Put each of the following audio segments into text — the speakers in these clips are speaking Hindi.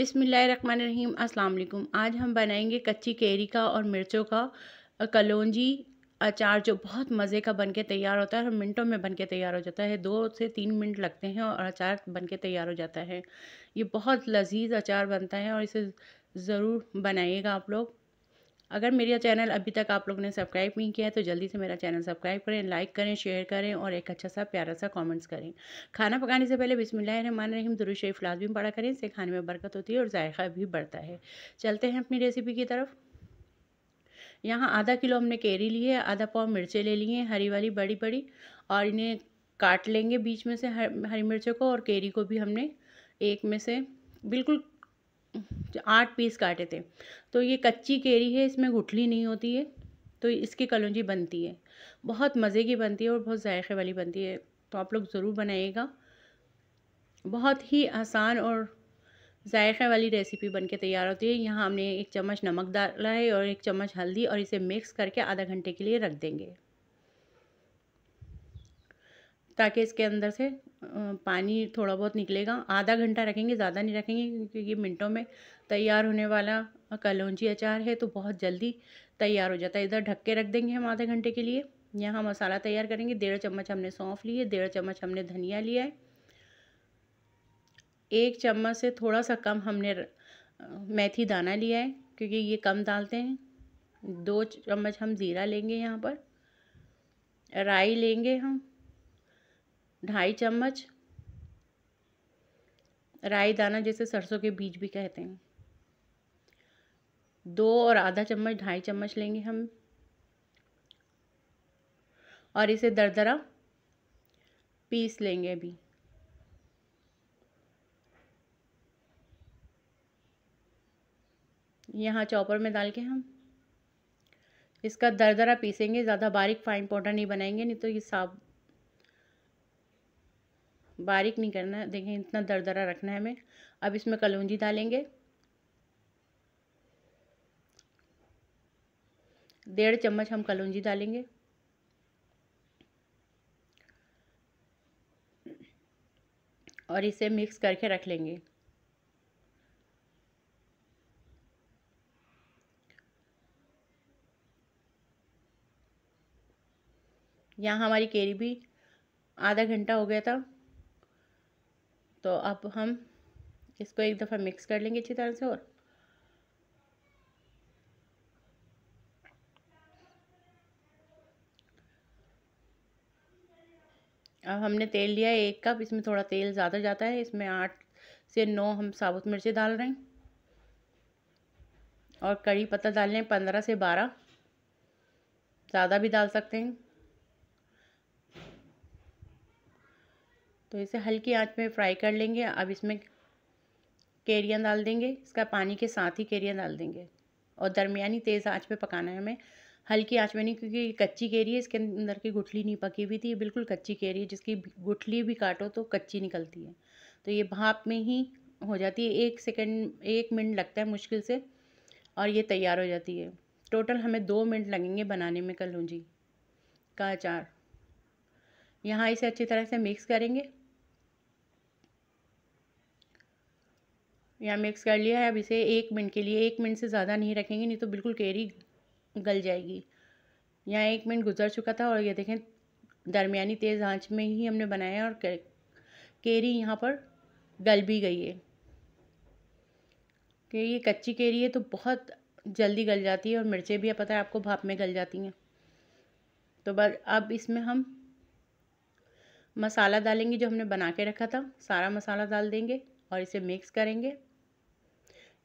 बिसमीम् अल्लाम आज हम बनाएंगे कच्ची केरी का और मिर्चों का कलौजी अचार जो बहुत मज़े का बन के तैयार होता है और मिनटों में बन के तैयार हो जाता है दो से तीन मिनट लगते हैं और अचार बन के तैयार हो जाता है ये बहुत लजीज अचार बनता है और इसे ज़रूर बनाइएगा आप लोग अगर मेरा चैनल अभी तक आप लोगों ने सब्सक्राइब नहीं किया है तो जल्दी से मेरा चैनल सब्सक्राइब करें लाइक करें शेयर करें और एक अच्छा सा प्यारा सा कमेंट्स करें खाना पकाने से पहले बिसमिल्लाम दुरुज शरीफ लाजमी पड़ा करें इससे खाने में बरकत होती है और जायका भी बढ़ता है चलते हैं अपनी रेसिपी की तरफ यहाँ आधा किलो हमने केरी ली है आधा पाव मिर्चें ले लिए हैं हरी वाली बड़ी बड़ी और इन्हें काट लेंगे बीच में से हर हरी मिर्चों को और केरी को भी हमने एक में से बिल्कुल आठ पीस काटे थे तो ये कच्ची केरी है इसमें गुठली नहीं होती है तो इसकी कलौजी बनती है बहुत मज़े की बनती है और बहुत जायक़े वाली बनती है तो आप लोग ज़रूर बनाइएगा बहुत ही आसान और जायक़े वाली रेसिपी बन के तैयार होती है यहाँ हमने एक चम्मच नमक डाला है और एक चम्मच हल्दी और इसे मिक्स करके आधा घंटे के लिए रख देंगे ताकि इसके अंदर से पानी थोड़ा बहुत निकलेगा आधा घंटा रखेंगे ज़्यादा नहीं रखेंगे क्योंकि ये मिनटों में तैयार होने वाला कलौजी अचार है तो बहुत जल्दी तैयार हो जाता है इधर ढक के रख देंगे हम आधे घंटे के लिए यहाँ मसाला तैयार करेंगे डेढ़ चम्मच हमने सौंफ लिए डेढ़ चम्मच हमने धनिया लिया है एक चम्मच से थोड़ा सा कम हमने मेथी दाना लिया है क्योंकि ये कम डालते हैं दो चम्मच हम ज़ीरा लेंगे यहाँ पर राई लेंगे हम ढाई चम्मच राई दाना जैसे सरसों के बीज भी कहते हैं दो और आधा चम्मच ढाई चम्मच लेंगे हम और इसे दरदरा पीस लेंगे अभी यहाँ चॉपर में डाल के हम इसका दरदरा पीसेंगे ज़्यादा बारीक फाइन पाउडर नहीं बनाएंगे नहीं तो ये साफ बारीक नहीं करना है देखें इतना दरदरा रखना है हमें अब इसमें कलौजी डालेंगे डेढ़ चम्मच हम कलौजी डालेंगे और इसे मिक्स करके रख लेंगे यहाँ हमारी केरी भी आधा घंटा हो गया था तो अब हम इसको एक दफ़ा मिक्स कर लेंगे अच्छी तरह से और अब हमने तेल लिया है एक कप इसमें थोड़ा तेल ज़्यादा जाता है इसमें आठ से नौ हम साबुत मिर्चें डाल रहे हैं और कड़ी पत्ता डाल लें पंद्रह से बारह ज़्यादा भी डाल सकते हैं तो इसे हल्की आंच में फ्राई कर लेंगे अब इसमें केरियाँ डाल देंगे इसका पानी के साथ ही केरियाँ डाल देंगे और दरमियानी तेज़ आंच पे पकाना है हमें हल्की आंच में नहीं क्योंकि कच्ची केरी है इसके अंदर की गुठली नहीं पकी हुई थी ये बिल्कुल कच्ची केरी है जिसकी गुठली भी काटो तो कच्ची निकलती है तो ये भाप में ही हो जाती है एक सेकेंड एक मिनट लगता है मुश्किल से और ये तैयार हो जाती है टोटल हमें दो मिनट लगेंगे बनाने में कलूँ जी का अचार यहाँ इसे अच्छी तरह से मिक्स करेंगे यहाँ मिक्स कर लिया है अब इसे एक मिनट के लिए एक मिनट से ज़्यादा नहीं रखेंगे नहीं तो बिल्कुल केरी गल जाएगी यहाँ एक मिनट गुजर चुका था और ये देखें दरमिया तेज़ आँच में ही हमने बनाया और केरी यहाँ पर गल भी गई है कि ये कच्ची केरी है तो बहुत जल्दी गल जाती है और मिर्चें भी पता है आपको भाप में गल जाती हैं तो बस अब इसमें हम मसाला डालेंगे जो हमने बना के रखा था सारा मसाला डाल देंगे और इसे मिक्स करेंगे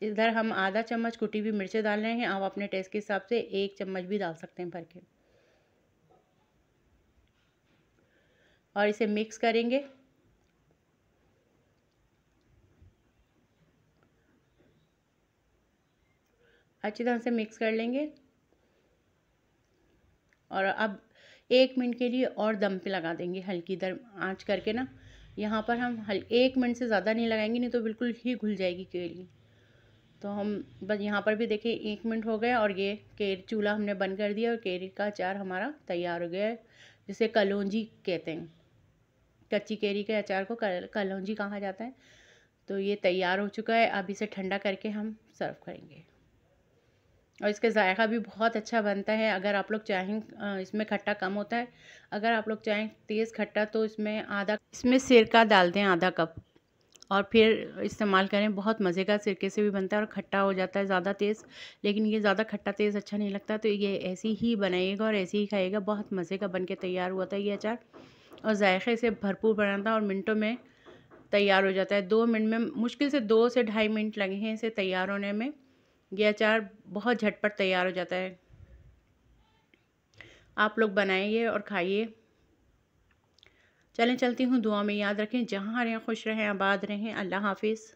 इधर हम आधा चम्मच कुटी हुई मिर्चें डाल रहे हैं आप अपने टेस्ट के हिसाब से एक चम्मच भी डाल सकते हैं भर के और इसे मिक्स करेंगे अच्छी तरह से मिक्स कर लेंगे और अब एक मिनट के लिए और दम पे लगा देंगे हल्की दर आँच करके ना यहाँ पर हम हल एक मिनट से ज़्यादा नहीं लगाएंगे नहीं तो बिल्कुल ही घुल जाएगी केली तो हम बस यहाँ पर भी देखिए एक मिनट हो गया और ये केर चूल्हा हमने बंद कर दिया और केरी का अचार हमारा तैयार हो गया है जिसे कलौजी कहते हैं कच्ची केरी के अचार को कलौजी कहा जाता है तो ये तैयार हो चुका है अब इसे ठंडा करके हम सर्व करेंगे और इसका जायका भी बहुत अच्छा बनता है अगर आप लोग चाहें इसमें खट्टा कम होता है अगर आप लोग चाहें तेज़ खट्टा तो इसमें आधा इसमें सिरका डाल दें आधा कप और फिर इस्तेमाल करें बहुत मज़े का सिरके से भी बनता है और खट्टा हो जाता है ज़्यादा तेज़ लेकिन ये ज़्यादा खट्टा तेज़ अच्छा नहीं लगता तो ये ऐसे ही बनाइएगा और ऐसे ही खाइएगा बहुत मज़े का बन के तैयार हुआ था ये अचार और जायक़े से भरपूर बना था और मिनटों में तैयार हो जाता है दो मिनट में मुश्किल से दो से ढाई मिनट लगे हैं इसे तैयार होने में ये अचार बहुत झटपट तैयार हो जाता है आप लोग बनाइए और खाइए चलें चलती हूँ दुआ में याद रखें जहाँ रहें खुश रहें आबाद रहें अल्लाह हाफिज़